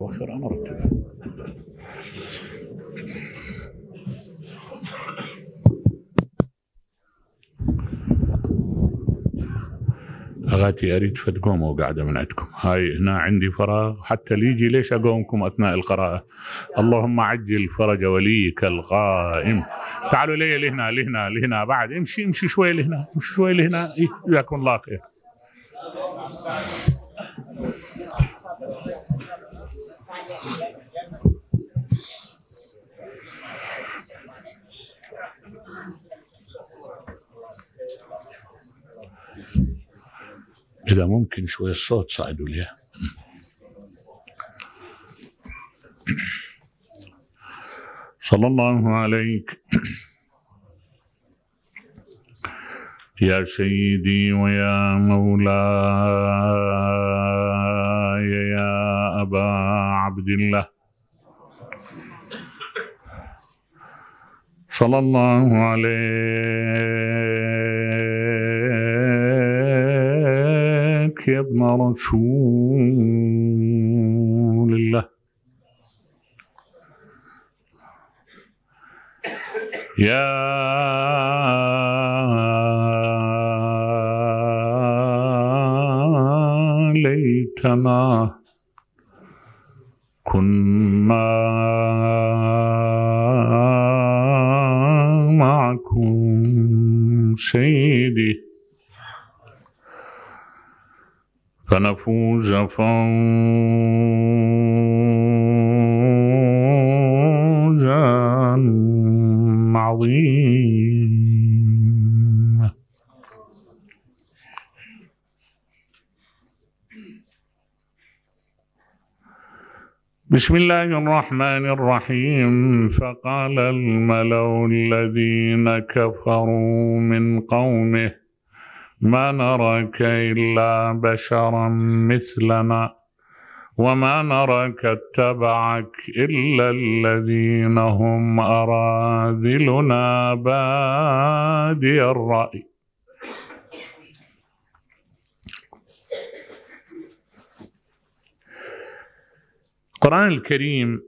وخير أمرك اغاتي اريد فتقوموا وقاعدة من عندكم هاي هنا عندي فراغ حتى ليجي ليش اقومكم اثناء القراءه اللهم عجل فرج وليك القائم تعالوا لي لهنا لهنا لهنا بعد امشي امشي شوي لهنا امشي شوي لهنا يكون إيه، الله خير إذا ممكن شوية الصوت صعدوا لي صلى الله عليك يا سيدي ويا مولاي يا أبا عبد الله صلى الله عليه ابن رسول الله يا ليتنا كنا معكم سيدي فنفوز فوزا عظيما بسم الله الرحمن الرحيم فقال الملأ الذين كفروا من قومه ما نراك إلا بشرا مثلنا وما نراك اتبعك إلا الذين هم أراذلنا بادي الرأي القرآن الكريم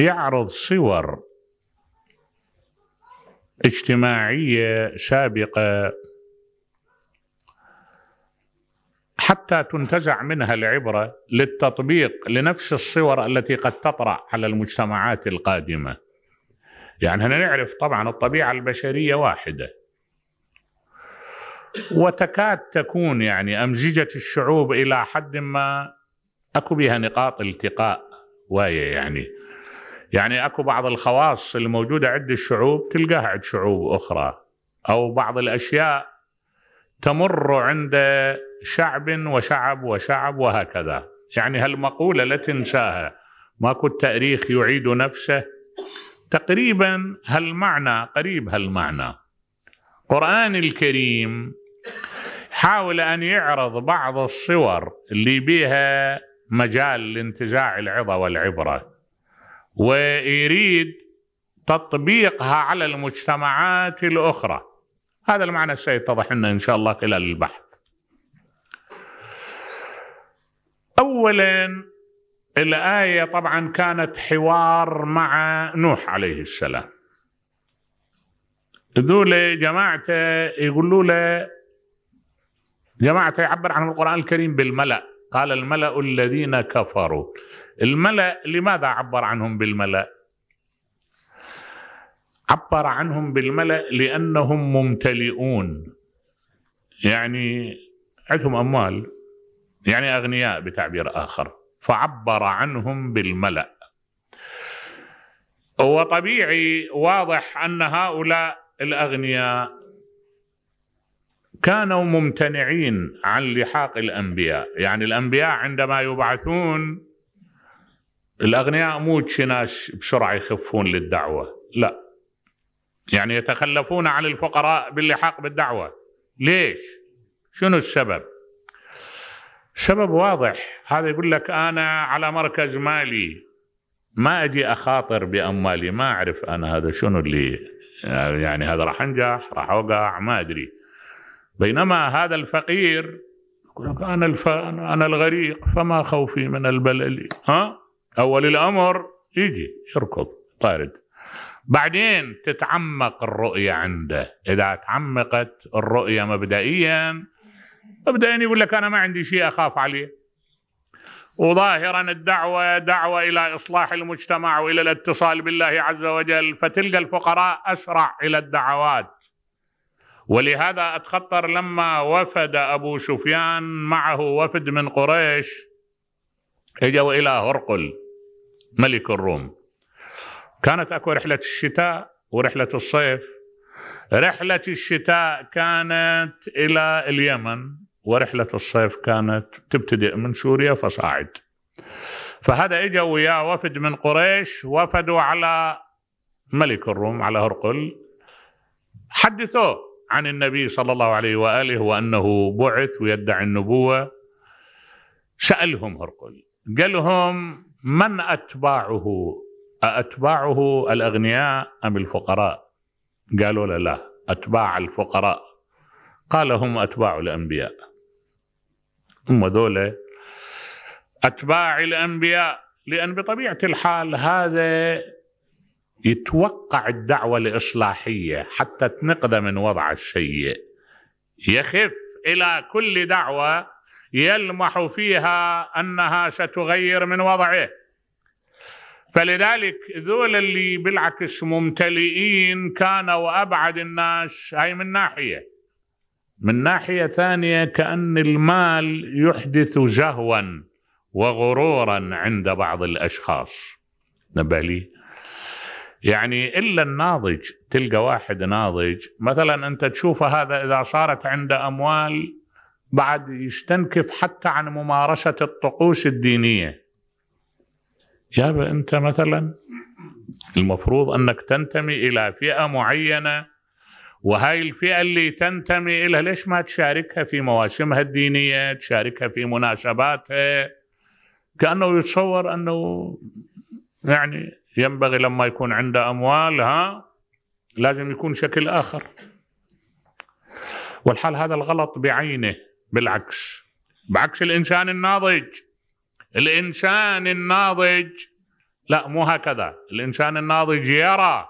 يعرض صور اجتماعيه سابقه حتى تنتزع منها العبره للتطبيق لنفس الصور التي قد تطرا على المجتمعات القادمه. يعني احنا نعرف طبعا الطبيعه البشريه واحده. وتكاد تكون يعني امزجه الشعوب الى حد ما اكو بها نقاط التقاء وايه يعني يعني اكو بعض الخواص الموجوده عند الشعوب تلقاها عند شعوب اخرى او بعض الاشياء تمر عند شعب وشعب وشعب وهكذا يعني هالمقوله لا تنساها ماكو التاريخ يعيد نفسه تقريبا هالمعنى قريب هالمعنى قران الكريم حاول ان يعرض بعض الصور اللي بيها مجال لانتزاع العظه والعبره ويريد تطبيقها على المجتمعات الأخرى هذا المعنى سيتضح لنا إن شاء الله خلال البحث أولا الآية طبعا كانت حوار مع نوح عليه السلام ذول جماعته يقولوا له جماعته يعبر عن القرآن الكريم بالملأ قال الملأ الذين كفروا الملأ لماذا عبر عنهم بالملأ عبر عنهم بالملأ لأنهم ممتلئون يعني عندهم أموال يعني أغنياء بتعبير آخر فعبر عنهم بالملأ وطبيعي واضح أن هؤلاء الأغنياء كانوا ممتنعين عن لحاق الأنبياء يعني الأنبياء عندما يبعثون الأغنياء مو تشناش بسرعة يخفون للدعوة لا يعني يتخلفون عن الفقراء باللحاق بالدعوة ليش شنو السبب السبب واضح هذا يقول لك أنا على مركز مالي ما أجي أخاطر بأموالي ما أعرف أنا هذا شنو اللي يعني هذا راح أنجح راح أوقع ما أدري بينما هذا الفقير يقول لك أنا الف... أنا الغريق فما خوفي من البلل ها أول الأمر يجي يركض طارد بعدين تتعمق الرؤية عنده إذا تعمقت الرؤية مبدئيا مبدئيا يقول لك أنا ما عندي شيء أخاف عليه وظاهرا الدعوة دعوة إلى إصلاح المجتمع وإلى الاتصال بالله عز وجل فتلقى الفقراء أسرع إلى الدعوات ولهذا أتخطر لما وفد أبو سفيان معه وفد من قريش اجوا إلى هرقل ملك الروم كانت اكو رحله الشتاء ورحله الصيف رحله الشتاء كانت الى اليمن ورحله الصيف كانت تبتدئ من سوريا فصاعد فهذا اجا وياه وفد من قريش وفدوا على ملك الروم على هرقل حدثوه عن النبي صلى الله عليه واله وانه بعث ويدعي النبوه سالهم هرقل قال لهم من أتباعه أتباعه الأغنياء أم الفقراء قالوا له لا أتباع الفقراء قال هم أتباع الأنبياء هم ذولا أتباع الأنبياء لأن بطبيعة الحال هذا يتوقع الدعوة الإصلاحية حتى تنقذ من وضع السيء يخف إلى كل دعوة يلمح فيها انها ستغير من وضعه فلذلك ذول اللي بالعكس ممتلئين كانوا ابعد الناس هاي من ناحيه من ناحيه ثانيه كان المال يحدث جهوا وغرورا عند بعض الاشخاص نبالي لي يعني الا الناضج تلقى واحد ناضج مثلا انت تشوفه هذا اذا صارت عنده اموال بعد يستنكف حتى عن ممارسة الطقوس الدينية يابا أنت مثلا المفروض أنك تنتمي إلى فئة معينة وهاي الفئة اللي تنتمي إلها ليش ما تشاركها في مواسمها الدينية تشاركها في مناسباتها كأنه يتصور أنه يعني ينبغي لما يكون عنده أموال ها لازم يكون شكل آخر والحال هذا الغلط بعينه بالعكس بعكس الانسان الناضج الانسان الناضج لا مو هكذا الانسان الناضج يرى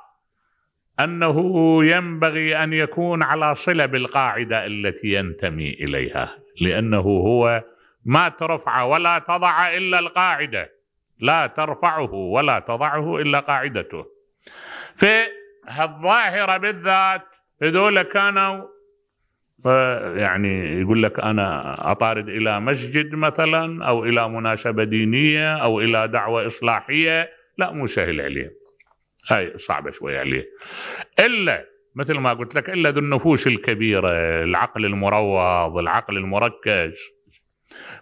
انه ينبغي ان يكون على صله بالقاعده التي ينتمي اليها لانه هو ما ترفع ولا تضع الا القاعده لا ترفعه ولا تضعه الا قاعدته فالظاهره بالذات هذول كانوا فيعني يقول لك انا اطارد الى مسجد مثلا او الى مناسبه دينيه او الى دعوه اصلاحيه لا مو سهل عليه هاي صعبه شويه عليه الا مثل ما قلت لك الا ذو النفوس الكبيره العقل المروض العقل المركز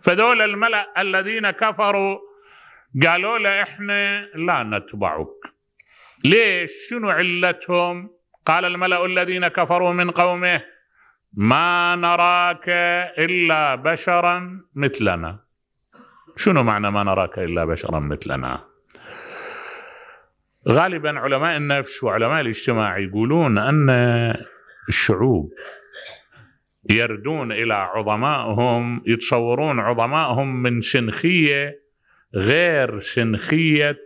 فذول الملا الذين كفروا قالوا له احنا لا نتبعك ليش شنو علتهم قال الملا الذين كفروا من قومه ما نراك إلا بشرا مثلنا شنو معنى ما نراك إلا بشرا مثلنا غالبا علماء النفس وعلماء الاجتماع يقولون أن الشعوب يردون إلى عظمائهم يتصورون عظمائهم من شنخية غير شنخية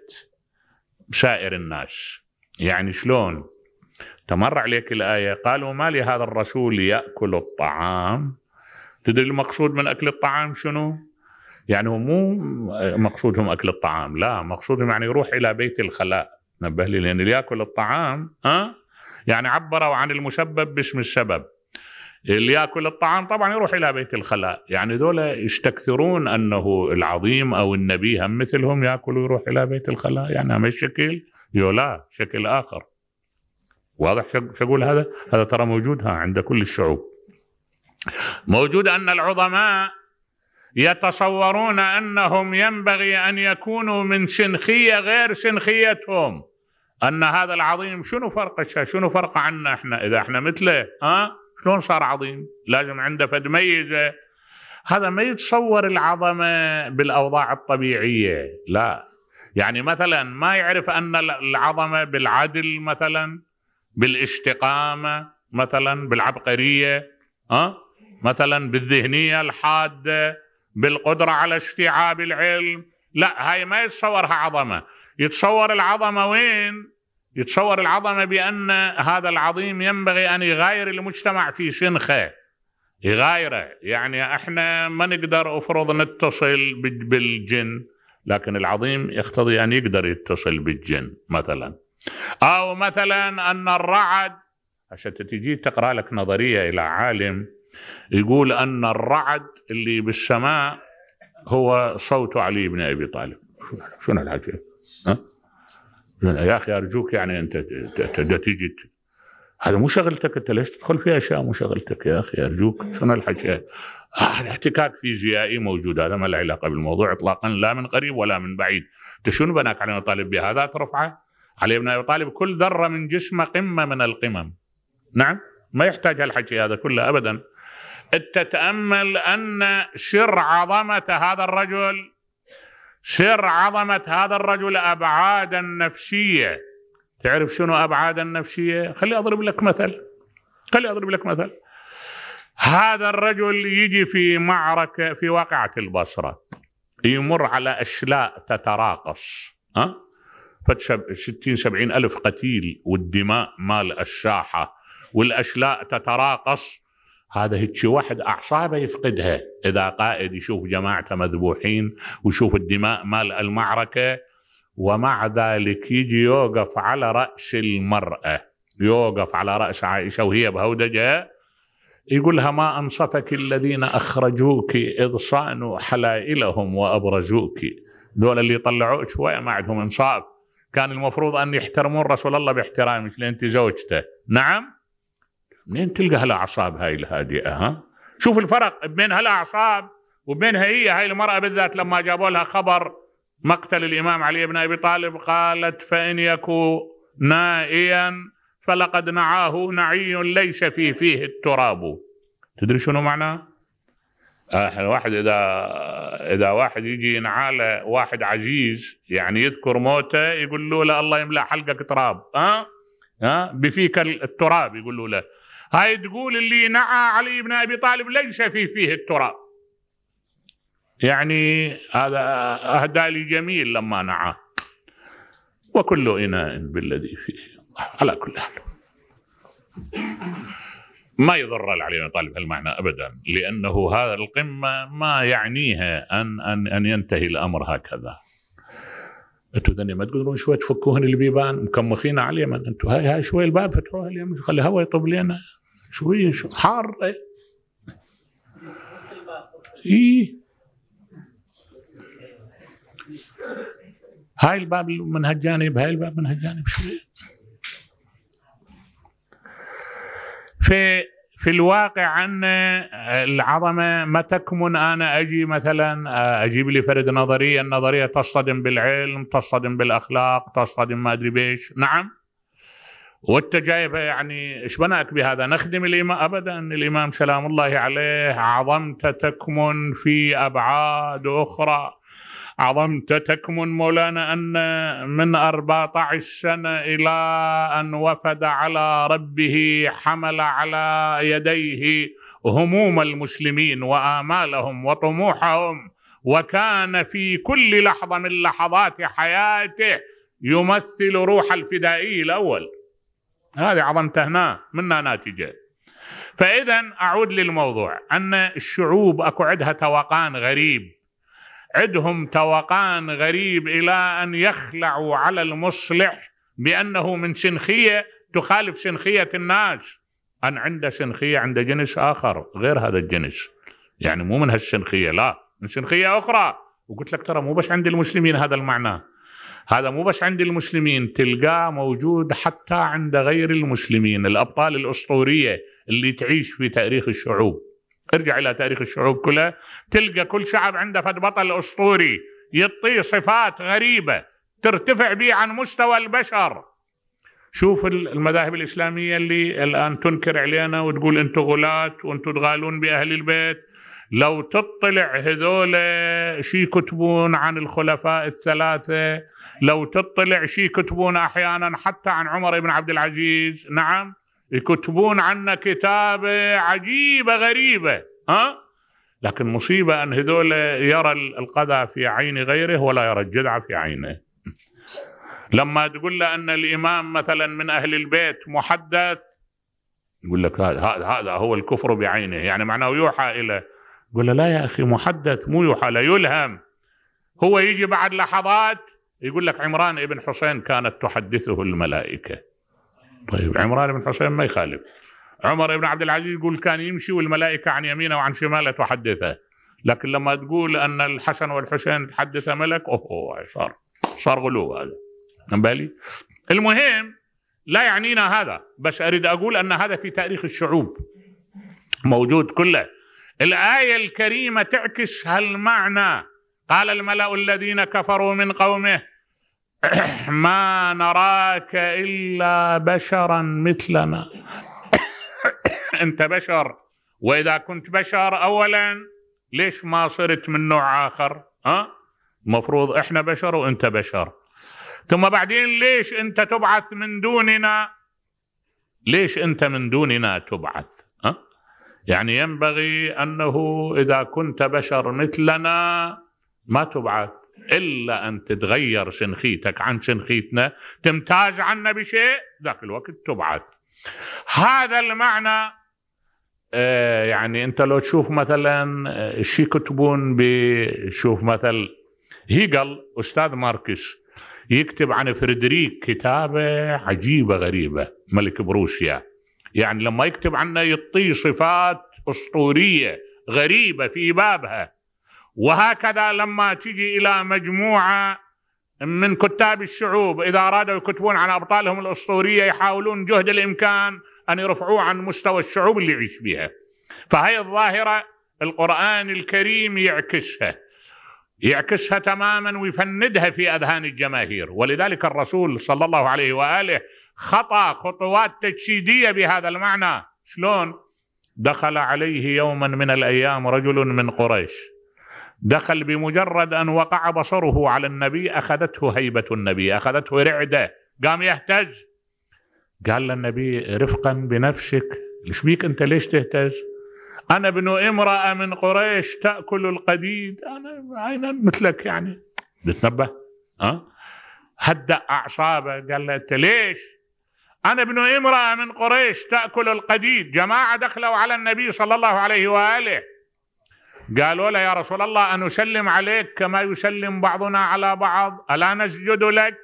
سائر الناس يعني شلون تمر عليك الآية قالوا ما لهذا الرسول يأكل الطعام تدري المقصود من أكل الطعام شنو يعني مو مقصودهم أكل الطعام لا مقصودهم يعني يروح إلى بيت الخلاء نبه لي لأن اللي يأكل الطعام ها يعني عبروا عن المسبب باسم السبب اللي ياكل الطعام طبعا يروح الى بيت الخلاء يعني دولة يستكثرون انه العظيم او النبي هم مثلهم ياكل ويروح الى بيت الخلاء يعني هم الشكل يو لا شكل اخر واضح شو اقول هذا؟ هذا ترى موجود ها عند كل الشعوب. موجود ان العظماء يتصورون انهم ينبغي ان يكونوا من شنخيه غير شنخيتهم. ان هذا العظيم شنو فرق شنو فرق عنا احنا اذا احنا مثله ها؟ شلون صار عظيم؟ لازم عنده فد ميزه هذا ما يتصور العظمه بالاوضاع الطبيعيه، لا يعني مثلا ما يعرف ان العظمه بالعدل مثلا بالاشتقامة مثلا بالعبقرية أه؟ مثلا بالذهنية الحادة بالقدرة على استيعاب العلم لا هاي ما يتصورها عظمة يتصور العظمة وين يتصور العظمة بأن هذا العظيم ينبغي أن يغاير المجتمع في شنخه يغايره يعني احنا ما نقدر افرض نتصل بالجن لكن العظيم يقتضي ان يقدر يتصل بالجن مثلا أو مثلا أن الرعد عشان تجي تقرأ لك نظرية إلى عالم يقول أن الرعد اللي بالسماء هو صوت علي بن أبي طالب شنو العجيب ها؟ يا أخي أرجوك يعني أنت تجي هذا مو شغلتك انت ليش تدخل في اشياء مو شغلتك يا اخي ارجوك شنو الحكي؟ آه احتكاك فيزيائي موجود هذا ما له علاقه بالموضوع اطلاقا لا من قريب ولا من بعيد انت شنو بناك علينا طالب بهذا ترفعه علي بن ابي طالب كل ذره من جسمه قمه من القمم نعم ما يحتاج هالحكي هذا كله ابدا تتامل ان سر عظمه هذا الرجل سر عظمه هذا الرجل ابعادا نفسيه تعرف شنو ابعادا نفسيه خلي اضرب لك مثل خلي اضرب لك مثل هذا الرجل يجي في معركه في واقعه البصره يمر على اشلاء تتراقص أه؟ 60 70 ألف قتيل والدماء مال الشاحة والأشلاء تتراقص هذا هيك واحد أعصابه يفقدها إذا قائد يشوف جماعته مذبوحين ويشوف الدماء مال المعركة ومع ذلك يجي يوقف على رأس المرأة يوقف على رأس عائشة وهي بهودجة يقول لها ما أنصفك الذين أخرجوك إذ صانوا حلائلهم وأبرزوك دول اللي طلعوك شوية ما عندهم إنصاف كان المفروض أن يحترمون رسول الله باحترامك لأن أنت زوجته نعم منين تلقى هالأعصاب هاي الهادئة ها شوف الفرق بين هالأعصاب وبين هي هاي المرأة بالذات لما جابوا لها خبر مقتل الإمام علي بن أبي طالب قالت فإن يكو نائيا فلقد نعاه نعي ليس في فيه التراب تدري شنو معناه احنا واحد اذا اذا واحد يجي ينعاله واحد عزيز يعني يذكر موته يقول له لا الله يملا حلقك تراب ها ها بفيك التراب يقول له لا هاي تقول اللي نعى علي بن ابي طالب ليس في فيه التراب يعني هذا اهدى لي جميل لما نعاه وكل اناء بالذي فيه على كل حال ما يضر علينا طالب هالمعنى ابدا لانه هذا القمه ما يعنيها ان ان ان ينتهي الامر هكذا. انتم ذني ما تقدرون شوي تفكوهن البيبان مكمخين على اليمن انتم هاي هاي شوي الباب فتحوها اليمن خلي هوا يطب لنا شوي حار اي هاي الباب من هالجانب هاي الباب من هالجانب شوي في في الواقع ان آه، العظمة ما تكمن أنا أجي مثلا آه، أجيب لي فرد نظرية النظرية تصطدم بالعلم تصطدم بالأخلاق تصطدم ما أدري بيش نعم وانت يعني ايش بناك بهذا نخدم الامام ابدا الامام سلام الله عليه عظمته تكمن في ابعاد اخرى عظمت تكمن مولانا أن من 14 سنة إلى أن وفد على ربه حمل على يديه هموم المسلمين وآمالهم وطموحهم وكان في كل لحظة من لحظات حياته يمثل روح الفدائي الأول هذه عظمته هنا منها ناتجة فإذا أعود للموضوع أن الشعوب أكو عندها توقان غريب عدهم توقان غريب إلى أن يخلعوا على المصلح بأنه من شنخية تخالف شنخية الناس أن عنده شنخية عند جنس آخر غير هذا الجنس يعني مو من هالشنخية لا من شنخية أخرى وقلت لك ترى مو بس عند المسلمين هذا المعنى هذا مو بس عند المسلمين تلقاه موجود حتى عند غير المسلمين الأبطال الأسطورية اللي تعيش في تاريخ الشعوب ارجع الى تاريخ الشعوب كلها تلقى كل شعب عنده فد بطل اسطوري يعطيه صفات غريبه ترتفع به عن مستوى البشر شوف المذاهب الاسلاميه اللي الان تنكر علينا وتقول انتم غلاة وانتم تغالون باهل البيت لو تطلع هذول شي يكتبون عن الخلفاء الثلاثه لو تطلع شي يكتبون احيانا حتى عن عمر بن عبد العزيز نعم يكتبون عنا كتابة عجيبة غريبة ها لكن مصيبة أن هذول يرى القذى في عين غيره ولا يرى الجدع في عينه لما تقول له أن الإمام مثلا من أهل البيت محدث يقول لك هذا هذا هو الكفر بعينه يعني معناه يوحى إلى يقول له لا يا أخي محدث مو يوحى لا يلهم هو يجي بعد لحظات يقول لك عمران ابن حسين كانت تحدثه الملائكه طيب عمران بن حسين ما يخالف عمر بن عبد العزيز يقول كان يمشي والملائكة عن يمينه وعن شماله تحدثه لكن لما تقول أن الحسن والحسين تحدث ملك أوه صار صار غلو هذا بالي المهم لا يعنينا هذا بس أريد أقول أن هذا في تاريخ الشعوب موجود كله الآية الكريمة تعكس هالمعنى قال الملأ الذين كفروا من قومه ما نراك الا بشرا مثلنا انت بشر واذا كنت بشر اولا ليش ما صرت من نوع اخر ها المفروض احنا بشر وانت بشر ثم بعدين ليش انت تبعث من دوننا ليش انت من دوننا تبعث ها يعني ينبغي انه اذا كنت بشر مثلنا ما تبعث إلا أن تتغير شنخيتك عن شنخيتنا تمتاز عنا بشيء ذاك الوقت تبعث هذا المعنى آه، يعني أنت لو تشوف مثلا آه، شي كتبون بشوف مثل هيجل أستاذ ماركس يكتب عن فريدريك كتابة عجيبة غريبة ملك بروسيا يعني لما يكتب عنه يعطيه صفات أسطورية غريبة في بابها وهكذا لما تجي الى مجموعه من كتاب الشعوب اذا ارادوا يكتبون عن ابطالهم الاسطوريه يحاولون جهد الامكان ان يرفعوه عن مستوى الشعوب اللي يعيش بها. فهي الظاهره القران الكريم يعكسها. يعكسها تماما ويفندها في اذهان الجماهير، ولذلك الرسول صلى الله عليه واله خطا خطوات تجسيديه بهذا المعنى، شلون؟ دخل عليه يوما من الايام رجل من قريش دخل بمجرد أن وقع بصره على النبي أخذته هيبة النبي أخذته رعدة قام يهتز قال للنبي رفقا بنفسك ليش بيك أنت ليش تهتز أنا ابن امرأة من قريش تأكل القديد أنا عينا مثلك يعني بتنبه أه؟ هدأ أعصابه قال له أنت ليش أنا ابن امرأة من قريش تأكل القديد جماعة دخلوا على النبي صلى الله عليه وآله قالوا له يا رسول الله أن أسلم عليك كما يسلم بعضنا على بعض ألا نسجد لك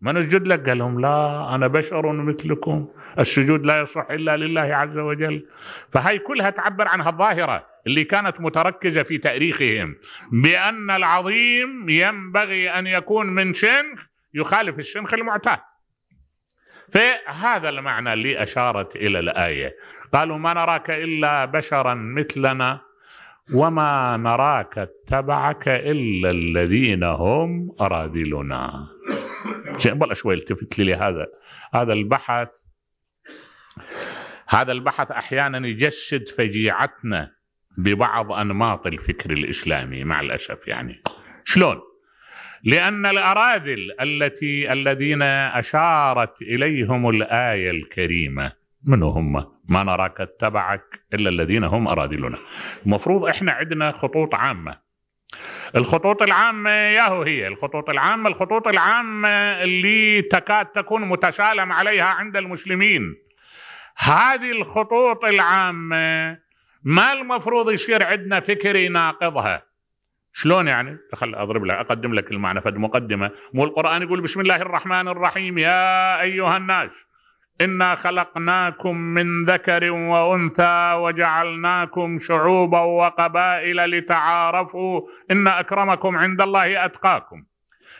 ما نسجد لك قال لهم لا أنا بشر مثلكم السجود لا يصح إلا لله عز وجل فهي كلها تعبر عن هالظاهرة اللي كانت متركزة في تأريخهم بأن العظيم ينبغي أن يكون من شنخ يخالف الشنخ المعتاد فهذا المعنى اللي أشارت إلى الآية قالوا ما نراك إلا بشرا مثلنا وما نراك اتبعك إلا الذين هم أرادلنا بلا شوي التفت لي هذا هذا البحث هذا البحث أحيانا يجسد فجيعتنا ببعض أنماط الفكر الإسلامي مع الأسف يعني شلون لأن الأرادل التي الذين أشارت إليهم الآية الكريمة من هم ما نراك اتبعك إلا الذين هم أرادلنا المفروض إحنا عندنا خطوط عامة الخطوط العامة ياهو هي الخطوط العامة الخطوط العامة اللي تكاد تكون متسالم عليها عند المسلمين هذه الخطوط العامة ما المفروض يصير عندنا فكر يناقضها شلون يعني؟ خل اضرب لك اقدم لك المعنى فد مقدمه، مو القران يقول بسم الله الرحمن الرحيم يا ايها الناس انا خلقناكم من ذكر وانثى وجعلناكم شعوبا وقبائل لتعارفوا ان اكرمكم عند الله اتقاكم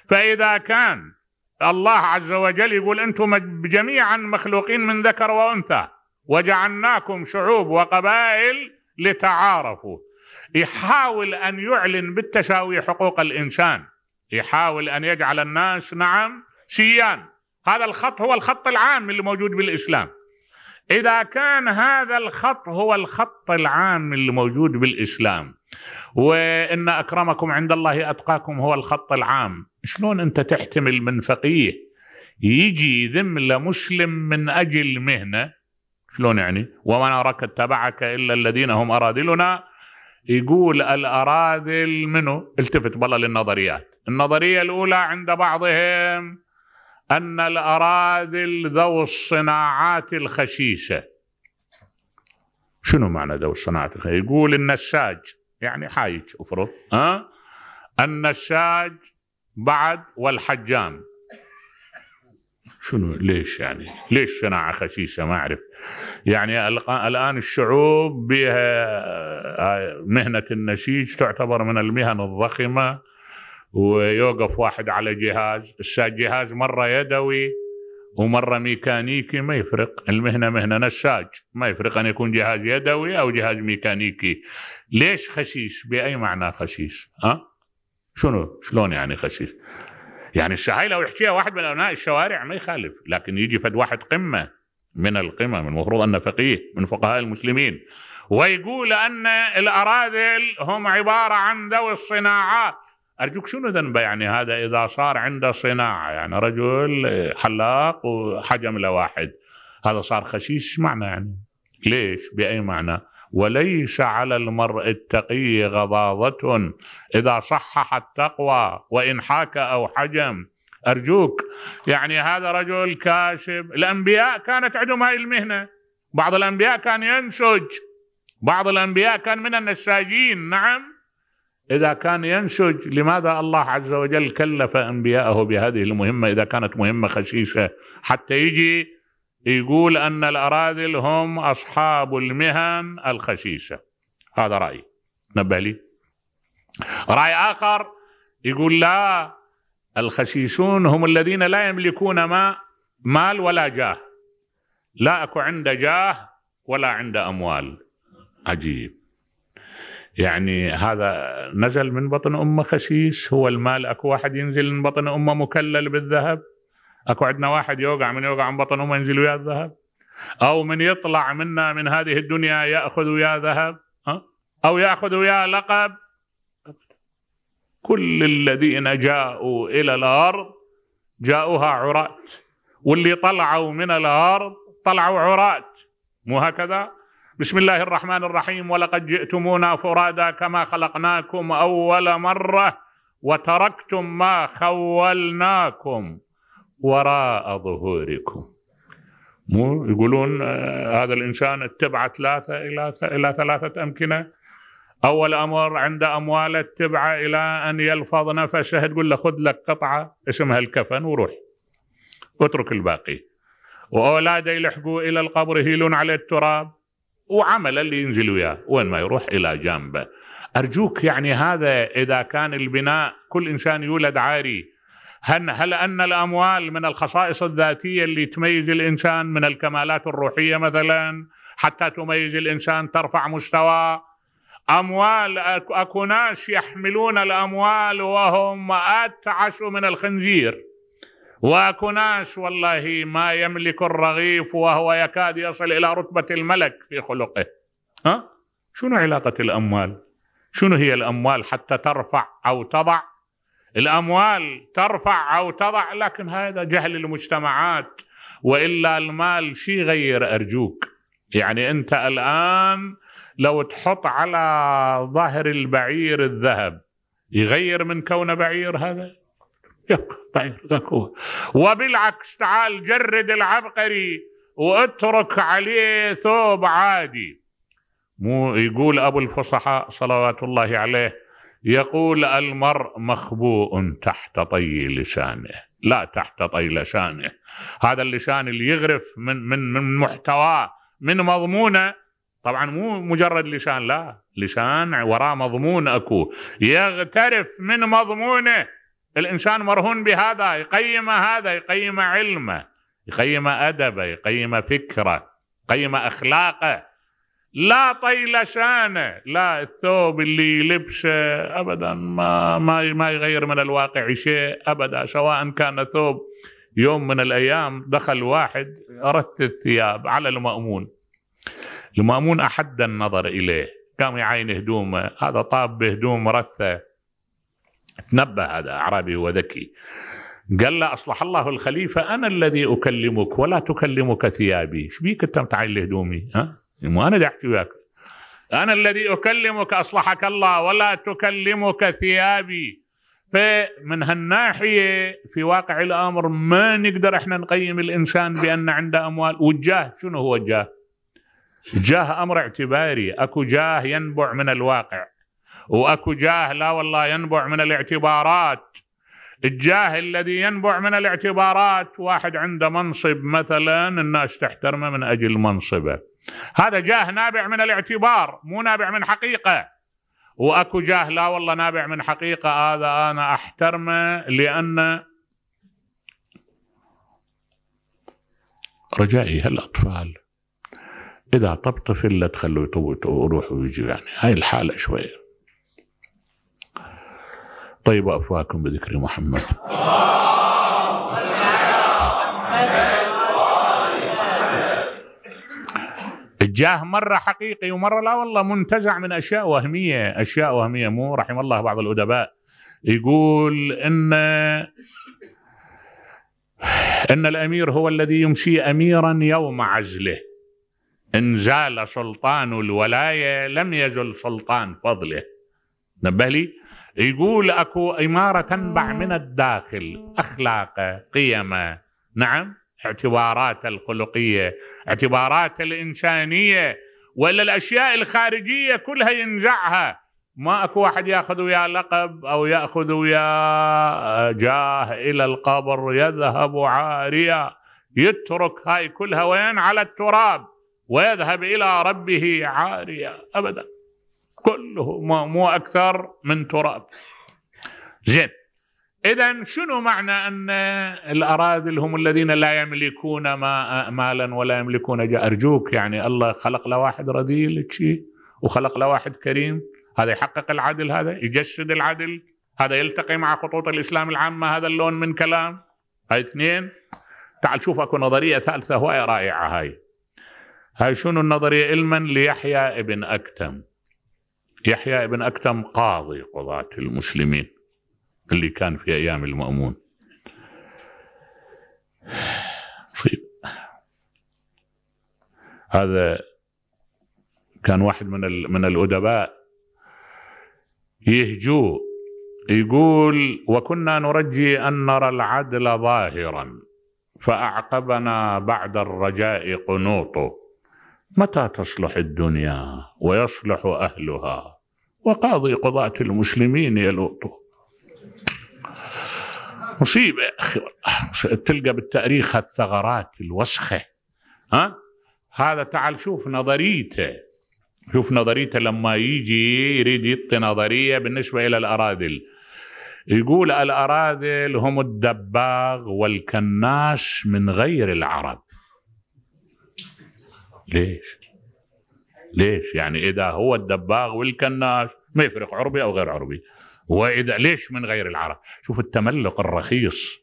فاذا كان الله عز وجل يقول انتم جميعا مخلوقين من ذكر وانثى وجعلناكم شعوب وقبائل لتعارفوا يحاول ان يعلن بالتساوي حقوق الانسان يحاول ان يجعل الناس نعم شيان هذا الخط هو الخط العام اللي موجود بالإسلام إذا كان هذا الخط هو الخط العام اللي موجود بالإسلام وإن أكرمكم عند الله أتقاكم هو الخط العام شلون أنت تحتمل من فقيه يجي ذم لمسلم من أجل مهنة شلون يعني وما نراك اتبعك إلا الذين هم أراذلنا يقول الأراذل منه التفت بالله للنظريات النظرية الأولى عند بعضهم أن الأراذل ذو الصناعات الخشيشة شنو معنى ذو الصناعات الخشيشة يقول النساج يعني حايج أفرض أه؟ النساج بعد والحجام شنو ليش يعني ليش صناعة خشيشة ما أعرف يعني الآن الشعوب بها آه، مهنة النشيج تعتبر من المهن الضخمة ويوقف واحد على جهاز السا جهاز مرة يدوي ومرة ميكانيكي ما يفرق المهنة مهنة نساج ما يفرق أن يكون جهاز يدوي أو جهاز ميكانيكي ليش خشيش بأي معنى خشيش ها شنو شلون يعني خشيش يعني الشهاي لو يحكيها واحد من أبناء الشوارع ما يخالف لكن يجي فد واحد قمة من القمم المفروض أنه فقيه من فقهاء المسلمين ويقول أن الأراذل هم عبارة عن ذوي الصناعات ارجوك شنو ذنبه يعني هذا اذا صار عنده صناعه يعني رجل حلاق وحجم لواحد هذا صار خشيش معنى يعني ليش باي معنى وليس على المرء التقي غضاضة إذا صحح التقوى وإن حاك أو حجم أرجوك يعني هذا رجل كاشف الأنبياء كانت عندهم هاي المهنة بعض الأنبياء كان ينسج بعض الأنبياء كان من النساجين نعم إذا كان ينشج لماذا الله عز وجل كلف أنبياءه بهذه المهمة إذا كانت مهمة خشيشة حتى يجي يقول أن الأراذل هم أصحاب المهن الخشيشة هذا رأي نبه لي رأي آخر يقول لا الخشيشون هم الذين لا يملكون ما مال ولا جاه لا أكو عنده جاه ولا عنده أموال عجيب يعني هذا نزل من بطن امه خسيس هو المال اكو واحد ينزل من بطن امه مكلل بالذهب اكو عندنا واحد يوقع من يوقع من بطن امه ينزل ويا الذهب او من يطلع منا من هذه الدنيا ياخذ ويا ذهب او ياخذ ويا لقب كل الذين جاءوا الى الارض جاءوها عراة واللي طلعوا من الارض طلعوا عراة مو هكذا بسم الله الرحمن الرحيم ولقد جئتمونا فرادا كما خلقناكم اول مره وتركتم ما خولناكم وراء ظهوركم مو يقولون آه، هذا الانسان اتبع ثلاثه الى الى ثلاثه امكنه اول امر عند امواله اتبعه الى ان يلفظ نفسه تقول له خذ لك قطعه اسمها الكفن وروح اترك الباقي واولاده يلحقوا الى القبر يهيلون على التراب وعمل اللي ينزل وياه وين ما يروح الى جنبه ارجوك يعني هذا اذا كان البناء كل انسان يولد عاري هل, هل ان الاموال من الخصائص الذاتيه اللي تميز الانسان من الكمالات الروحيه مثلا حتى تميز الانسان ترفع مستواه اموال اكو ناس يحملون الاموال وهم اتعش من الخنزير واكناش والله ما يملك الرغيف وهو يكاد يصل الى رتبه الملك في خلقه ها شنو علاقه الاموال شنو هي الاموال حتى ترفع او تضع الاموال ترفع او تضع لكن هذا جهل المجتمعات والا المال شي غير ارجوك يعني انت الان لو تحط على ظهر البعير الذهب يغير من كونه بعير هذا ذاك هو وبالعكس تعال جرد العبقري واترك عليه ثوب عادي مو يقول أبو الفصحاء صلوات الله عليه يقول المرء مخبوء تحت طي لسانه لا تحت طي لسانه هذا اللسان اللي يغرف من من من محتواه من مضمونه طبعا مو مجرد لسان لا لسان وراه مضمون اكو يغترف من مضمونه الإنسان مرهون بهذا يقيم هذا يقيم علمه يقيم أدبه يقيم فكره يقيم أخلاقه لا طيل شانه لا الثوب اللي يلبسه أبدا ما, ما, ما يغير من الواقع شيء أبدا سواء كان ثوب يوم من الأيام دخل واحد رث الثياب على المأمون المأمون أحد النظر إليه قام يعاين هدومه هذا طاب بهدوم رثه تنبه هذا أعرابي وذكي قال له أصلح الله الخليفة أنا الذي أكلمك ولا تكلمك ثيابي ايش بيك أنت متعين لهدومي ها مو أنا أحكي وياك أنا الذي أكلمك أصلحك الله ولا تكلمك ثيابي فمن هالناحية في واقع الأمر ما نقدر إحنا نقيم الإنسان بأن عنده أموال والجاه شنو هو الجاه جاه أمر اعتباري أكو جاه ينبع من الواقع واكو جاه لا والله ينبع من الاعتبارات الجاه الذي ينبع من الاعتبارات واحد عنده منصب مثلا الناس تحترمه من اجل منصبه هذا جاه نابع من الاعتبار مو نابع من حقيقه واكو جاه لا والله نابع من حقيقه هذا انا احترمه لان رجائي هالاطفال اذا طبطف لا تخلوا يروحوا ويجوا يعني هاي الحاله شويه طيبوا أفواهكم بذكر محمد الجاه مرة حقيقي ومرة لا والله منتزع من أشياء وهمية أشياء وهمية مو رحم الله بعض الأدباء يقول إن إن الأمير هو الذي يمشي أميرا يوم عزله إن زال سلطان الولاية لم يزل سلطان فضله نبه لي يقول اكو اماره آه. تنبع من الداخل اخلاقه قيمه نعم اعتباراته الخلقيه اعتباراته الانسانيه ولا الاشياء الخارجيه كلها ينزعها ما اكو واحد ياخذ ويا لقب او ياخذ ويا جاه الى القبر يذهب عاريا يترك هاي كلها وين على التراب ويذهب الى ربه عاريا ابدا كله مو أكثر من تراب زين إذا شنو معنى أن الأراذل هم الذين لا يملكون ما مالا ولا يملكون جاء أرجوك يعني الله خلق له واحد رذيل وخلق له واحد كريم هذا يحقق العدل هذا يجسد العدل هذا يلتقي مع خطوط الإسلام العامة هذا اللون من كلام هاي اثنين تعال شوف اكو نظريه ثالثه هواي رائعه هاي هاي شنو النظريه علما ليحيى ابن اكتم يحيى بن أكتم قاضي قضاة المسلمين اللي كان في أيام المأمون مصيبة هذا كان واحد من من الأدباء يهجوه يقول وكنا نرجي أن نرى العدل ظاهرا فأعقبنا بعد الرجاء قنوطه متى تصلح الدنيا ويصلح أهلها وقاضي قضاة المسلمين يا مصيبة يا أخي تلقى بالتاريخ الثغرات الوسخة ها هذا تعال شوف نظريته شوف نظريته لما يجي يريد يعطي نظرية بالنسبة إلى الأراذل يقول الأراذل هم الدباغ والكناش من غير العرب ليش ليش يعني إذا هو الدباغ والكناش ما يفرق عربي أو غير عربي وإذا ليش من غير العرب شوف التملق الرخيص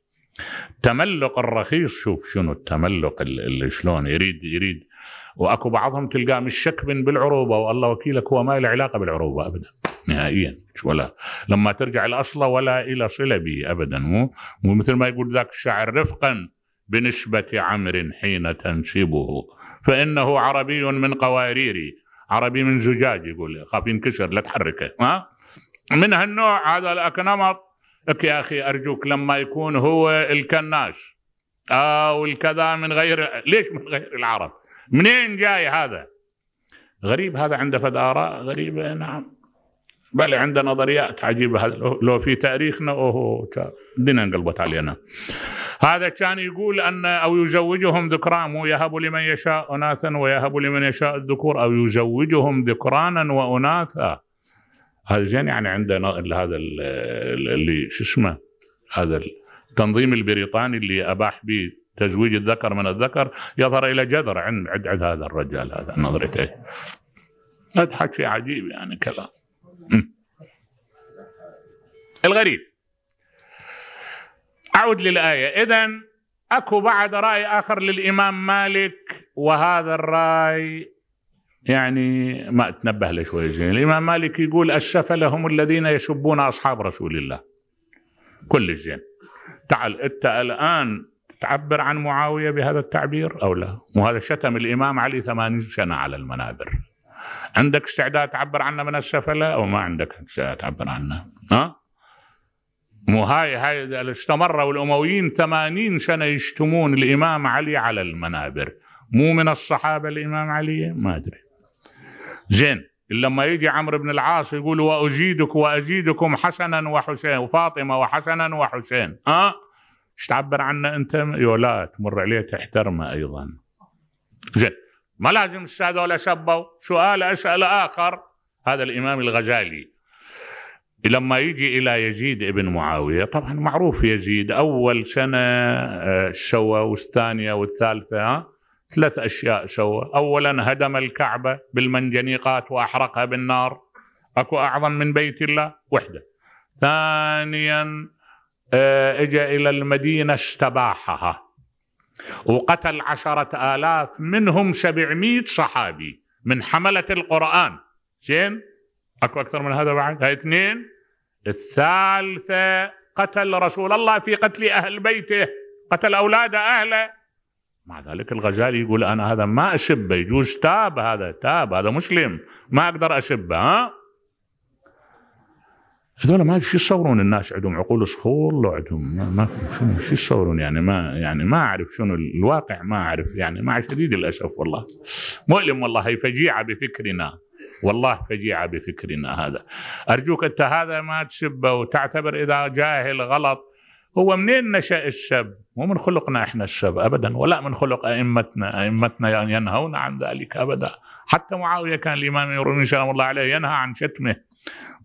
التملق الرخيص شوف شنو التملق اللي شلون يريد يريد واكو بعضهم تلقاه مش شك بالعروبه والله وكيلك هو ما له علاقه بالعروبه ابدا نهائيا ولا لما ترجع لاصله ولا الى صله به ابدا مو مثل ما يقول ذاك الشاعر رفقا بنسبه عمر حين تنسبه فانه عربي من قواريري عربي من زجاج يقول خاف ينكسر لا تحركه ها من هالنوع هذا الاكنمط لك يا اخي ارجوك لما يكون هو الكناش او الكذا من غير ليش من غير العرب؟ منين جاي هذا؟ غريب هذا عنده فد اراء غريبه نعم بل عنده نظريات عجيبة لو في تاريخنا أوه الدنيا انقلبت علينا هذا كان يقول أن أو يزوجهم ذكران ويهب لمن يشاء أناثا ويهب لمن يشاء الذكور أو يزوجهم ذكرانا وأناثا هذا زين يعني عندنا هذا اللي شو اسمه هذا التنظيم البريطاني اللي أباح به تزويج الذكر من الذكر يظهر إلى جذر عند عند هذا الرجال هذا نظرته هذا حكي عجيب يعني كلام الغريب أعود للآية إذا أكو بعد رأي آخر للإمام مالك وهذا الرأي يعني ما أتنبه له شوي زين الإمام مالك يقول السفلة هم الذين يسبون أصحاب رسول الله كل الزين تعال أنت الآن تعبر عن معاوية بهذا التعبير أو لا وهذا شتم الإمام علي ثمانين سنة على المنابر عندك استعداد تعبر عنه من السفلة أو ما عندك استعداد تعبر عنه ها مو هاي هاي استمروا الأمويين ثمانين سنة يشتمون الإمام علي على المنابر مو من الصحابة الإمام علي ما أدري زين لما يجي عمرو بن العاص يقول وأجيدك وأجيدكم حسنا وحسين وفاطمة وحسنا وحسين ها أه؟ ايش تعبر عنه أنت يا لا تمر عليه تحترمه أيضا زين ما لازم السادة ولا شبوا سؤال أسأل آخر هذا الإمام الغزالي لما يجي إلى يزيد ابن معاوية طبعا معروف يزيد أول سنة سوى آه، والثانية والثالثة ثلاث أشياء سوى أولا هدم الكعبة بالمنجنيقات وأحرقها بالنار أكو أعظم من بيت الله وحدة ثانيا آه، اجى إلى المدينة استباحها وقتل عشرة آلاف منهم 700 صحابي من حملة القرآن زين أكو أكثر من هذا بعد هاي اثنين الثالثة قتل رسول الله في قتل أهل بيته قتل أولاد أهله مع ذلك الغزالي يقول أنا هذا ما أشبه يجوز تاب هذا تاب هذا مسلم ما أقدر أشبه ها هذول ما شو يصورون الناس عندهم عقول صخور لو عندهم ما, ما شنو شو يصورون يعني ما يعني ما اعرف شنو الواقع ما اعرف يعني مع شديد الاسف والله مؤلم والله هي فجيعه بفكرنا والله فجيعه بفكرنا هذا ارجوك انت هذا ما تسبه وتعتبر اذا جاهل غلط هو منين نشا السب؟ مو من خلقنا احنا السب ابدا ولا من خلق ائمتنا، ائمتنا ينهون عن ذلك ابدا حتى معاويه كان الامام الرومي سلام الله عليه ينهى عن شتمه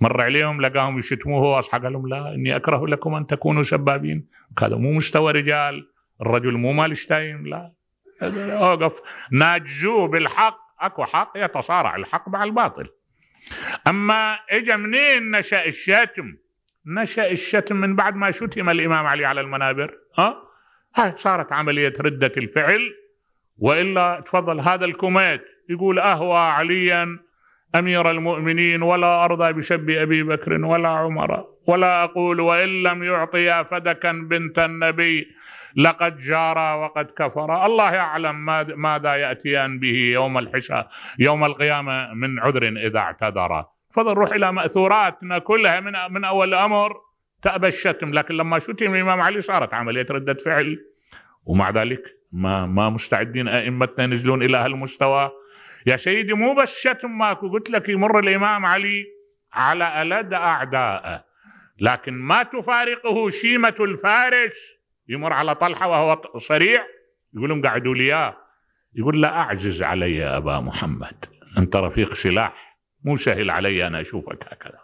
مر عليهم لقاهم يشتموه اصحى قال لهم لا اني اكره لكم ان تكونوا سبابين هذا مو مستوى رجال الرجل مو مال شتايم لا اوقف ناجزوه بالحق اكو حق يتصارع الحق مع الباطل اما اجى منين نشا الشتم نشا الشتم من بعد ما شتم الامام علي على المنابر ها هاي صارت عمليه رده الفعل والا تفضل هذا الكوميت يقول اهوى عليا امير المؤمنين ولا ارضى بشب ابي بكر ولا عمر ولا اقول وان لم يعطيا فدكا بنت النبي لقد جارا وقد كفر الله يعلم ماذا ياتيان به يوم الحشاء يوم القيامه من عذر اذا اعتذرا روح الى ماثوراتنا كلها من من اول امر تأبى الشتم لكن لما شتم الامام علي صارت عمليه رده فعل ومع ذلك ما ما مستعدين ائمتنا ينزلون الى هالمستوى يا سيدي مو بس شتم ماكو قلت لك يمر الإمام علي على ألد أعدائه لكن ما تفارقه شيمة الفارس يمر على طلحة وهو صريع يقول لهم قعدوا لي إياه يقول لا أعجز علي يا أبا محمد أنت رفيق سلاح مو سهل علي أنا أشوفك هكذا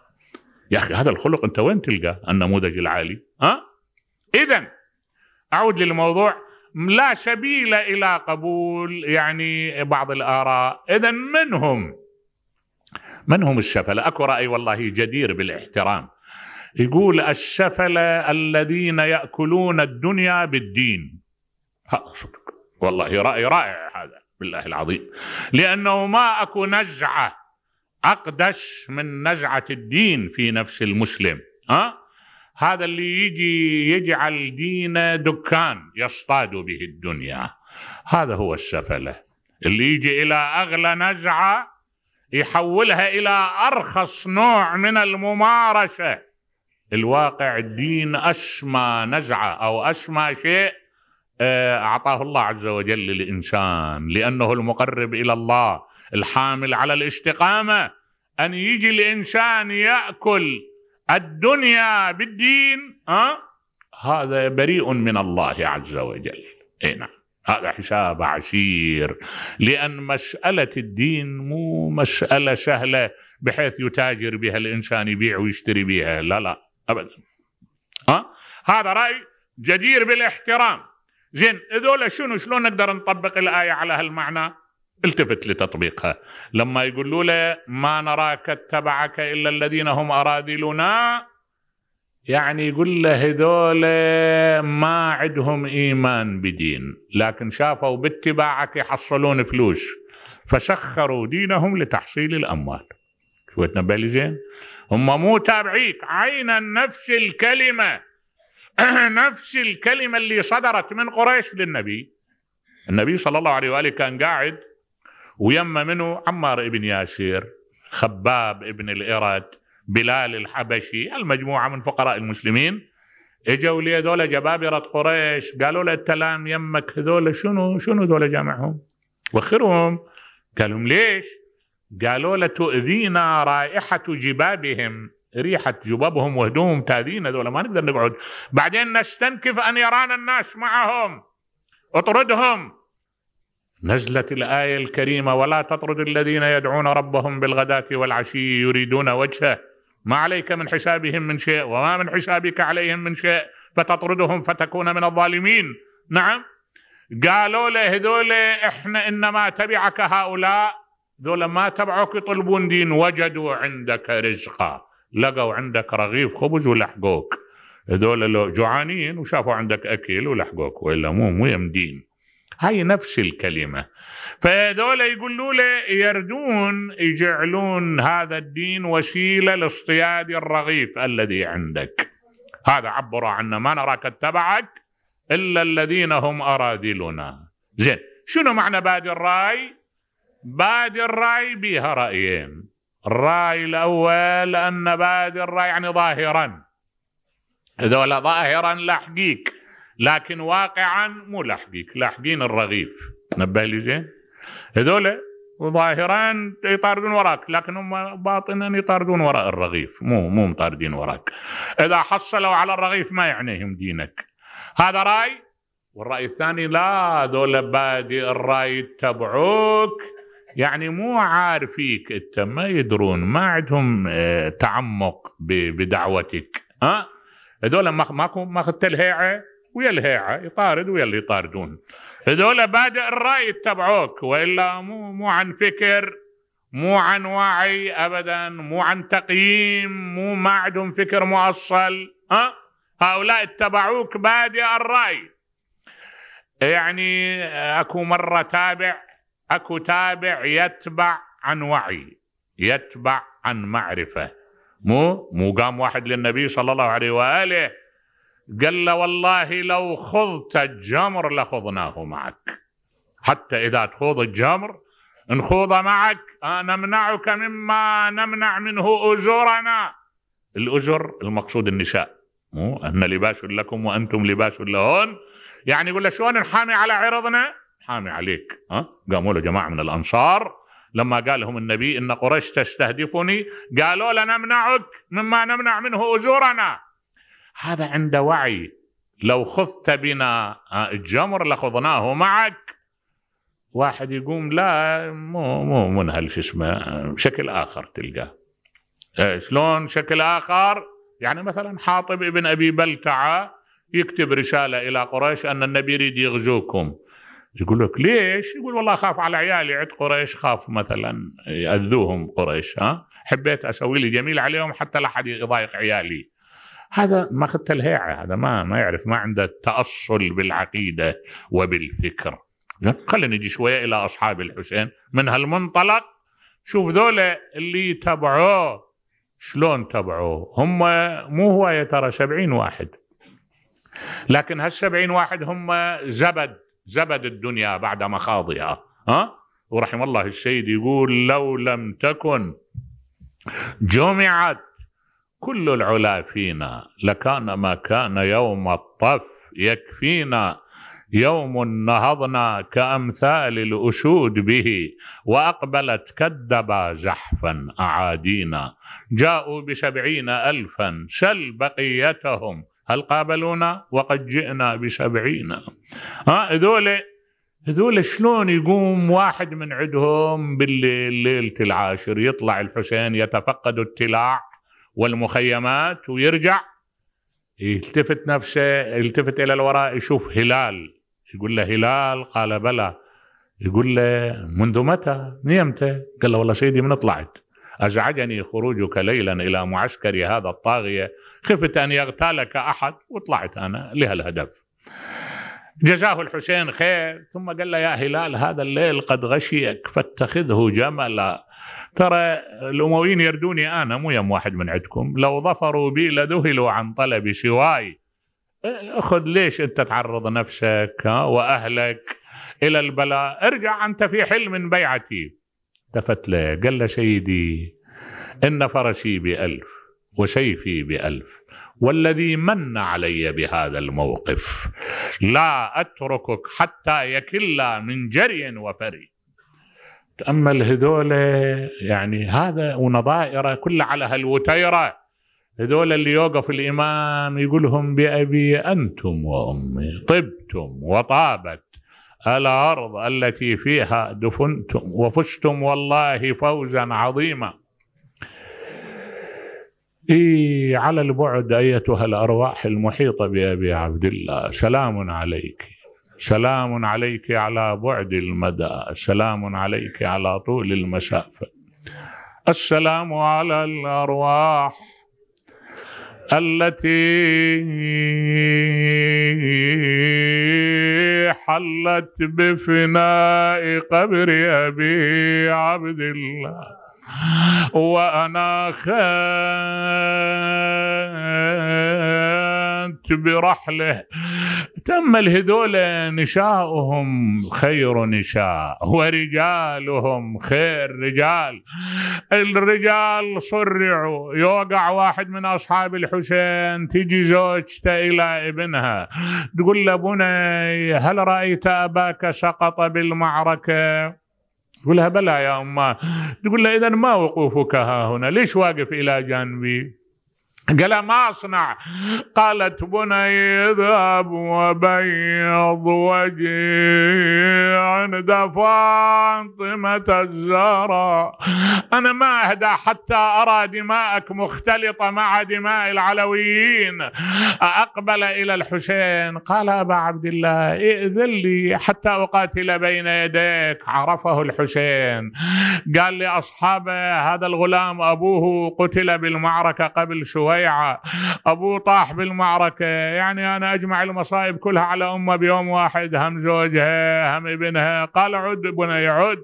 يا أخي هذا الخلق أنت وين تلقاه النموذج العالي ها إذا أعود للموضوع لا سبيل الى قبول يعني بعض الاراء اذا من هم من هم السفله اكو راي والله جدير بالاحترام يقول السفله الذين ياكلون الدنيا بالدين صدق والله راي رائع هذا بالله العظيم لانه ما اكو نزعه اقدش من نزعه الدين في نفس المسلم ها أه؟ هذا اللي يجي يجعل دين دكان يصطاد به الدنيا هذا هو السفله اللي يجي الى اغلى نزعه يحولها الى ارخص نوع من الممارسه الواقع الدين اشمى نزعه او اشمى شيء آه، اعطاه الله عز وجل للانسان لانه المقرب الى الله الحامل على الاستقامه ان يجي الانسان ياكل الدنيا بالدين ها هذا بريء من الله عز وجل اي نعم هذا حساب عسير لأن مسألة الدين مو مسألة سهلة بحيث يتاجر بها الإنسان يبيع ويشتري بها لا لا أبدا ها هذا رأي جدير بالاحترام زين هذول شنو شلون نقدر نطبق الآية على هالمعنى التفت لتطبيقها لما يقولوا له ما نراك اتبعك إلا الذين هم أراذلنا يعني يقول له هذول ما عندهم إيمان بدين لكن شافوا باتباعك يحصلون فلوس فسخروا دينهم لتحصيل الأموال شويتنا بالي زين هم مو تابعيك عينا نفس الكلمة نفس الكلمة اللي صدرت من قريش للنبي النبي صلى الله عليه وآله كان قاعد ويما منه عمار ابن ياشير خباب ابن الإرد بلال الحبشي المجموعة من فقراء المسلمين اجوا لي هذول جبابرة قريش قالوا له التلام يمك هذول شنو شنو هذول جمعهم وخرهم قال لهم ليش قالوا له تؤذينا رائحة جبابهم ريحة جبابهم وهدومهم تأذينا هذول ما نقدر نقعد بعدين نستنكف أن يرانا الناس معهم اطردهم نزلت الآية الكريمة ولا تطرد الذين يدعون ربهم بالغداة والعشي يريدون وجهه ما عليك من حسابهم من شيء وما من حسابك عليهم من شيء فتطردهم فتكون من الظالمين نعم قالوا له هذول احنا انما تبعك هؤلاء ذول ما تبعوك يطلبون دين وجدوا عندك رزقا لقوا عندك رغيف خبز ولحقوك هذول جوعانين وشافوا عندك اكل ولحقوك والا مو مو يمدين هاي نفس الكلمة فدولة يقولوا له يردون يجعلون هذا الدين وسيلة لاصطياد الرغيف الذي عندك هذا عبر عنا ما نراك اتبعك إلا الذين هم أراذلنا زين شنو معنى بادي الرأي بادي الرأي بها رأيين الرأي الأول أن بادي الرأي يعني ظاهرا هذول ظاهرا لحقيك لكن واقعا مو لاحقيك لاحقين الرغيف نبه لي زين هذول ظاهرا يطاردون وراك لكن هم باطنا يطاردون وراء الرغيف مو مو مطاردين وراك اذا حصلوا على الرغيف ما يعنيهم دينك هذا راي والراي الثاني لا ذولا بادئ الراي يتبعوك يعني مو عارفيك انت ما يدرون ما عندهم آه، تعمق بدعوتك ها هذول ما ماكو ماخذت الهيعه ويا الهيعة يطارد ويا اللي يطاردون هذول بادئ الرأي يتبعوك وإلا مو مو عن فكر مو عن وعي أبدا مو عن تقييم مو ما عندهم فكر مؤصل ها هؤلاء اتبعوك بادئ الرأي يعني أكو مرة تابع أكو تابع يتبع عن وعي يتبع عن معرفة مو مو قام واحد للنبي صلى الله عليه وآله قال له والله لو خضت الجمر لخضناه معك حتى إذا تخوض الجمر نخوض معك نمنعك مما نمنع منه أجورنا الأجر المقصود النساء مو أن لباس لكم وأنتم لباس لهن يعني يقول له شلون نحامي على عرضنا حامي عليك ها قاموا له جماعة من الأنصار لما قال لهم النبي إن قريش تستهدفني قالوا لنمنعك مما نمنع منه أجورنا هذا عند وعي لو خذت بنا آه، الجمر لخذناه معك واحد يقوم لا مو مو من شو اسمه شكل اخر تلقاه آه، شلون شكل اخر يعني مثلا حاطب ابن ابي بلتعه يكتب رساله الى قريش ان النبي يريد يغزوكم يقول لك ليش؟ يقول والله خاف على عيالي عند قريش خاف مثلا ياذوهم قريش ها حبيت اسوي لي جميل عليهم حتى لا احد يضايق عيالي هذا ما خدت الهيعه هذا ما ما يعرف ما عنده تاصل بالعقيدة وبالفكر خلينا نجي شوية إلى أصحاب الحسين من هالمنطلق شوف ذولا اللي تبعوه شلون تبعوه هم مو هواية ترى سبعين واحد لكن هالسبعين واحد هم زبد زبد الدنيا بعد مخاضها ها ورحم الله السيد يقول لو لم تكن جمعت كل العلا فينا لكان ما كان يوم الطف يكفينا يوم نهضنا كأمثال الأشود به وأقبلت كدبا زحفا أعادينا جاءوا بسبعين ألفا سل بقيتهم هل قابلونا وقد جئنا بسبعين ها ذول هذول شلون يقوم واحد من عندهم بالليل ليلة العاشر يطلع الحسين يتفقد التلاع والمخيمات ويرجع يلتفت نفسه يلتفت الى الوراء يشوف هلال يقول له هلال قال بلى يقول له منذ متى؟ من يمتى؟ قال له والله سيدي من طلعت ازعجني خروجك ليلا الى معسكر هذا الطاغيه خفت ان يغتالك احد وطلعت انا لهالهدف. جزاه الحسين خير ثم قال له يا هلال هذا الليل قد غشيك فاتخذه جملا ترى الامويين يردوني انا مو يم واحد من عندكم لو ظفروا بي لذهلوا عن طلب شواي خذ ليش انت تعرض نفسك واهلك الى البلاء ارجع انت في حلم بيعتي التفت له قال له سيدي ان فرسي بألف وسيفي بألف والذي من علي بهذا الموقف لا اتركك حتى يكلا من جري وفري تأمل هذول يعني هذا ونظائره كلها على هالوتيرة هذول اللي يوقف الإمام يقولهم بأبي أنتم وأمي طبتم وطابت الأرض التي فيها دفنتم وفزتم والله فوزا عظيما إيه على البعد أيتها الأرواح المحيطة بأبي عبد الله سلام عليك سلام عليك على بعد المدى سلام عليك على طول المسافه السلام على الارواح التي حلت بفناء قبر ابي عبد الله وانا خير انت برحله تم الهذول نشاؤهم خير نشاء ورجالهم خير رجال الرجال صرعوا يوقع واحد من أصحاب الحسين تجي زوجته إلى ابنها تقول له بني هل رأيت أباك سقط بالمعركة تقول لها بلى يا أمه تقول لها إذا ما وقوفك ها هنا ليش واقف إلى جانبي قال ما اصنع قالت بني اذهب وبيض وجهي عند فاطمة الزهراء انا ما اهدى حتى ارى دماءك مختلطة مع دماء العلويين اقبل الى الحسين قال ابا عبد الله ائذن لي حتى اقاتل بين يديك عرفه الحسين قال لاصحابه هذا الغلام ابوه قتل بالمعركة قبل شوي البيعة أبوه طاح بالمعركة يعني أنا أجمع المصائب كلها على أمه بيوم واحد هم زوجها هم ابنها قال عد بني عد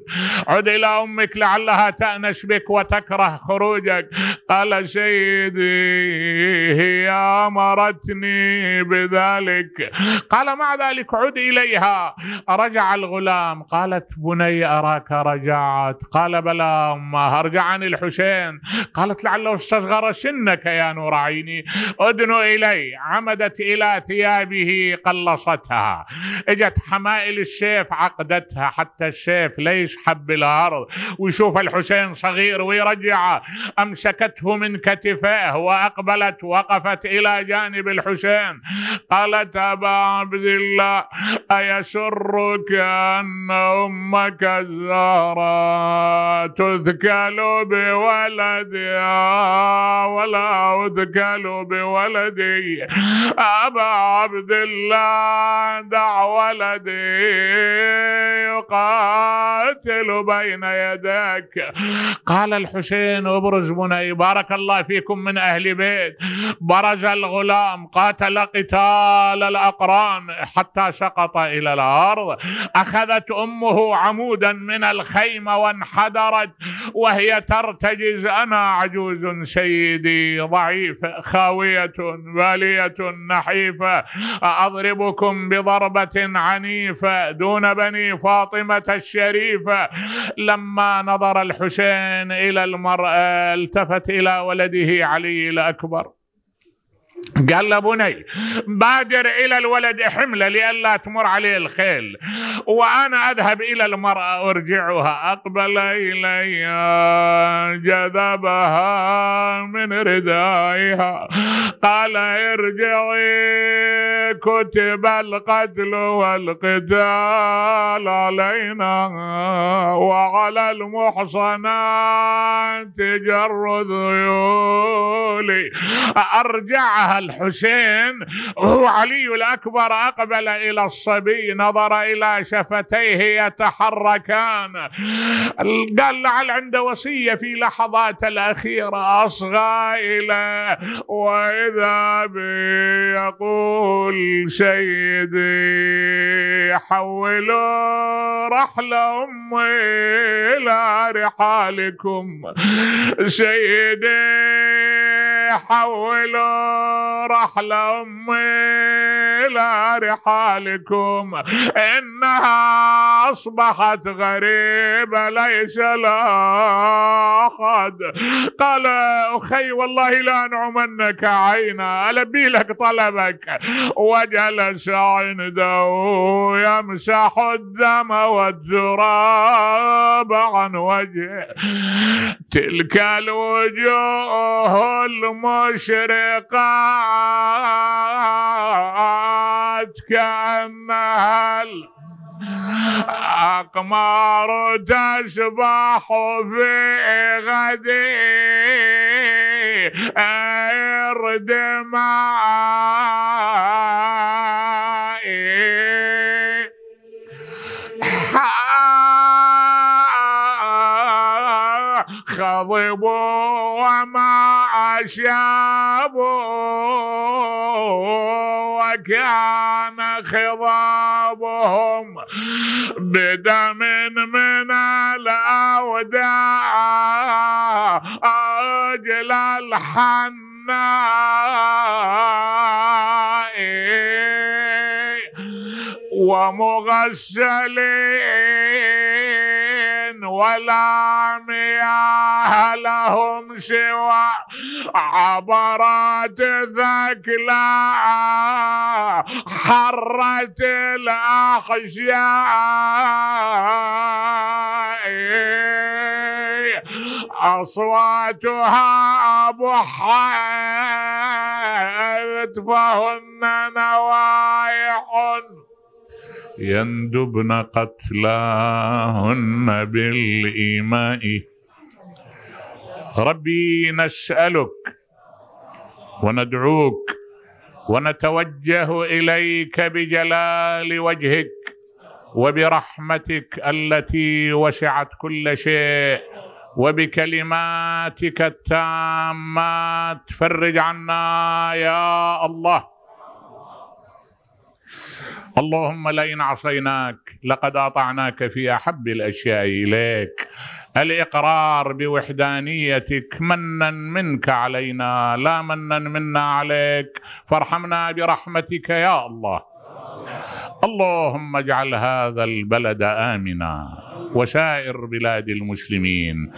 عد إلى أمك لعلها تأنس بك وتكره خروجك قال سيدي هي أمرتني بذلك قال مع ذلك عد إليها رجع الغلام قالت بني أراك رجعت قال بلى أمه أرجعني الحسين قالت لعله استصغر سنك يا نور نور عيني أدن إلي عمدت إلى ثيابه قلصتها اجت حمائل السيف عقدتها حتى السيف ليش حب الارض ويشوف الحسين صغير ويرجعه أمسكته من كتفيه وأقبلت وقفت إلى جانب الحسين قالت أبا عبد الله أيسرك أن أمك الزهراء تذكل بولدها ولا قالوا بولدي ابا عبد الله دع ولدي يقاتل بين يديك قال الحسين ابرج بني بارك الله فيكم من اهل بيت برز الغلام قاتل قتال الاقران حتى سقط الى الارض اخذت امه عمودا من الخيمه وانحدرت وهي ترتجز انا عجوز سيدي ضعيف ضعيفة خاوية بالية نحيفة أضربكم بضربة عنيفة دون بني فاطمة الشريفة لما نظر الحسين إلى المرأة التفت إلى ولده علي الأكبر قال لابني بادر الى الولد حمله لئلا تمر عليه الخيل وانا اذهب الى المراه ارجعها اقبل الي جذبها من ردائها قال ارجعي كتب القتل والقتال علينا وعلى المحصنات جر الذيول ارجعها الحسين هو علي الأكبر أقبل إلى الصبي نظر إلى شفتيه يتحركان قال لعل عنده وصية في لحظات الأخيرة أصغى إلى وإذا بي يقول سيدي حولوا رحل أمي إلى رحالكم سيدي حولوا رحل أمي إلى رحالكم إنها أصبحت غريبة ليس لها أحد قال أخي والله لا أنعمنك عينا ألبي لك طلبك وجلس عنده يمسح الدم والتراب عن وجهه تلك الوجوه المشرقه السماوات كأنها الأقمار تسبح في غدي أرد خضبوا وما شابوا وكان خضابهم بدم من الأوداع أجل الحناء ومغسلين ولا مياه لهم سوى عبرات ذكلا حرت الأحشياء أصواتها أبحت فهن نوائح يندبن قتلاهن بالإيماء ربي نسألك وندعوك ونتوجه إليك بجلال وجهك وبرحمتك التي وسعت كل شيء وبكلماتك التامات فرج عنا يا الله اللهم لئن عصيناك لقد اطعناك في احب الاشياء اليك الاقرار بوحدانيتك منا منك علينا لا منا منا عليك فارحمنا برحمتك يا الله اللهم اجعل هذا البلد امنا وسائر بلاد المسلمين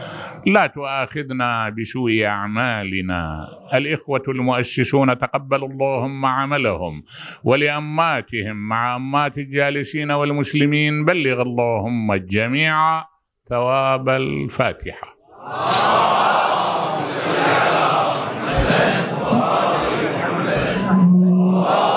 لا تؤاخذنا بسوء اعمالنا الاخوه المؤسسون تقبل اللهم عملهم ولاماتهم مع امات الجالسين والمسلمين بلغ اللهم الجميع ثواب الفاتحه اللهم صل على محمد محمد